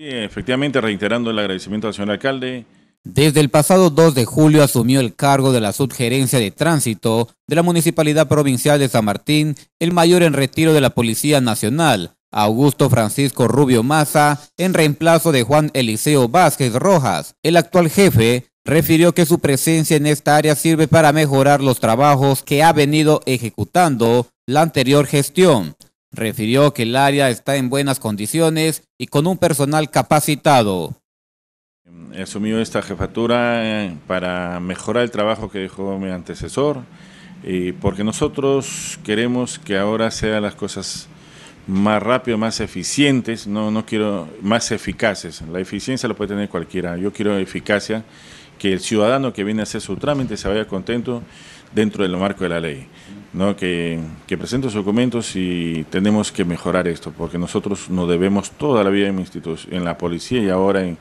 efectivamente, reiterando el agradecimiento al señor alcalde. Desde el pasado 2 de julio asumió el cargo de la subgerencia de tránsito de la Municipalidad Provincial de San Martín el mayor en retiro de la Policía Nacional, Augusto Francisco Rubio Maza, en reemplazo de Juan Eliseo Vázquez Rojas. El actual jefe refirió que su presencia en esta área sirve para mejorar los trabajos que ha venido ejecutando la anterior gestión. Refirió que el área está en buenas condiciones y con un personal capacitado. He asumido esta jefatura eh, para mejorar el trabajo que dejó mi antecesor, y porque nosotros queremos que ahora sean las cosas más rápidas, más eficientes, no, no quiero más eficaces. La eficiencia lo puede tener cualquiera. Yo quiero eficacia, que el ciudadano que viene a hacer su trámite se vaya contento dentro del marco de la ley. ¿no? que, presenten presente sus documentos y tenemos que mejorar esto, porque nosotros nos debemos toda la vida en, en la policía y ahora en,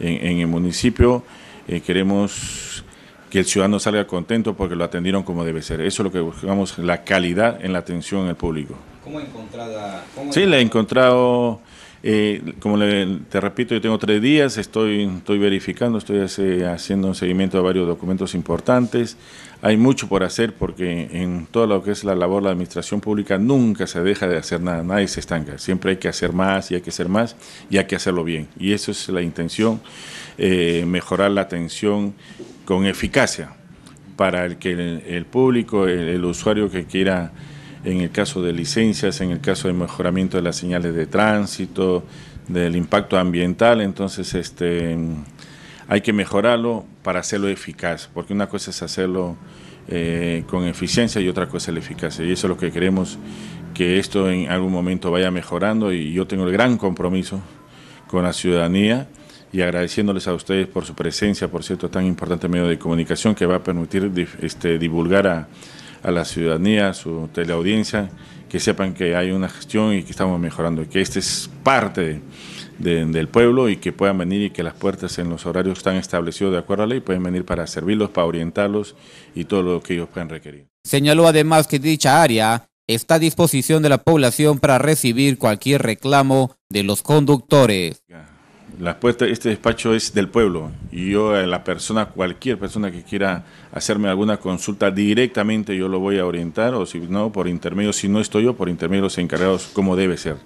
el municipio. Eh, queremos que el ciudadano salga contento porque lo atendieron como debe ser. Eso es lo que buscamos, la calidad en la atención al público. ¿Cómo encontrada? encontrado...? sí, la he encontrado, eh, como te repito, yo tengo tres días, estoy, estoy verificando, estoy haciendo un seguimiento de varios documentos importantes. Hay mucho por hacer porque en todo lo que es la labor de la administración pública nunca se deja de hacer nada, nadie se estanca, siempre hay que hacer más y hay que hacer más y hay que hacerlo bien. Y eso es la intención, eh, mejorar la atención con eficacia para el que el, público, el usuario que quiera en el caso de licencias, en el caso de mejoramiento de las señales de tránsito, del impacto ambiental, entonces este hay que mejorarlo para hacerlo eficaz, porque una cosa es hacerlo eh, con eficiencia y otra cosa es la eficacia. Y eso es lo que queremos que esto en algún momento vaya mejorando y yo tengo el gran compromiso con la ciudadanía y agradeciéndoles a ustedes por su presencia, por cierto, tan importante medio de comunicación que va a permitir este, divulgar a, a la ciudadanía, a su teleaudiencia, que sepan que hay una gestión y que estamos mejorando, que este es parte del pueblo y que puedan venir y que las puertas en los horarios están establecidos de acuerdo a la ley, pueden venir para servirlos, para orientarlos y todo lo que ellos puedan requerir. Señaló además que dicha área está a disposición de la población para recibir cualquier reclamo de los conductores. La este despacho es del pueblo y yo, la persona, cualquier persona que quiera hacerme alguna consulta directamente, yo lo voy a orientar o si no, por intermedio, si no estoy yo, por intermedio los encargados, como debe ser.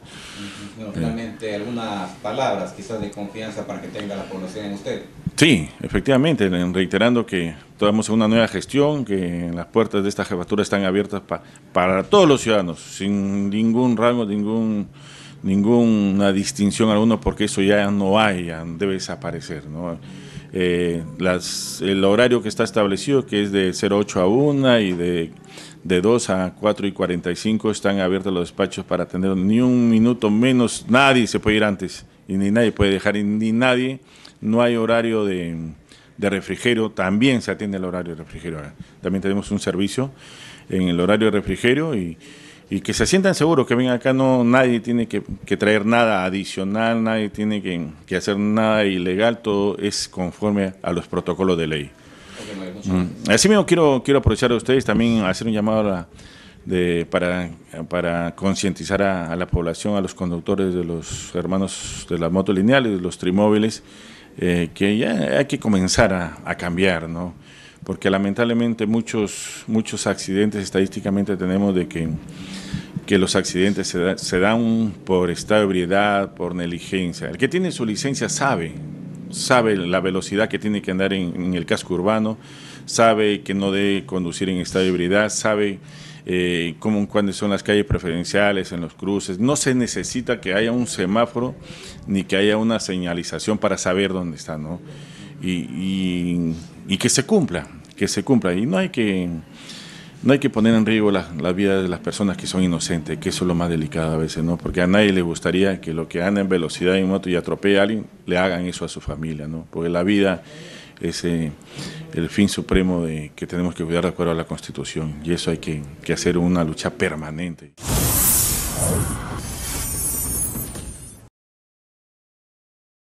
finalmente, algunas palabras quizás de confianza para que tenga la población en usted. Sí, efectivamente, reiterando que estamos en una nueva gestión, que las puertas de esta jefatura están abiertas para todos los ciudadanos, sin ningún rango, ningún ninguna distinción alguna porque eso ya no hay, debe desaparecer. Eh, el horario que está establecido, que es de 08 a 1 y de, de 2 a 4 y 45, están abiertos los despachos para atender ni un minuto menos, nadie se puede ir antes y ni nadie puede dejar, ni nadie, no hay horario de, de refrigerio, también se atiende el horario de refrigerio. También tenemos un servicio en el horario de refrigerio y y que se sientan seguros, que vengan acá, no, nadie tiene que, traer nada adicional, nadie tiene que, hacer nada ilegal, todo es conforme a los protocolos de ley. Mm. Así mismo quiero, quiero aprovechar a ustedes también hacer un llamado de, para, para concientizar a, la población, a los conductores de los hermanos de las motos lineales, de los trimóviles, eh, que ya hay que comenzar a, a cambiar, ¿no? porque lamentablemente muchos, muchos accidentes estadísticamente tenemos de que, los accidentes se, dan por estado de ebriedad, por negligencia. El que tiene su licencia sabe, sabe la velocidad que tiene que andar en, el casco urbano, sabe que no debe conducir en estado de ebriedad, sabe... Eh, cuándo son las calles preferenciales, en los cruces. No se necesita que haya un semáforo ni que haya una señalización para saber dónde está, ¿no? y que se cumpla que se cumpla. Y no hay que, no hay que poner en riesgo la, vida de las personas que son inocentes, que eso es lo más delicado a veces, ¿no? Porque a nadie le gustaría que lo que anda en velocidad en moto y atropella a alguien, le hagan eso a su familia, ¿no? Porque la vida es eh, el fin supremo de que tenemos que cuidar de acuerdo a la Constitución y eso hay que, que hacer una lucha permanente.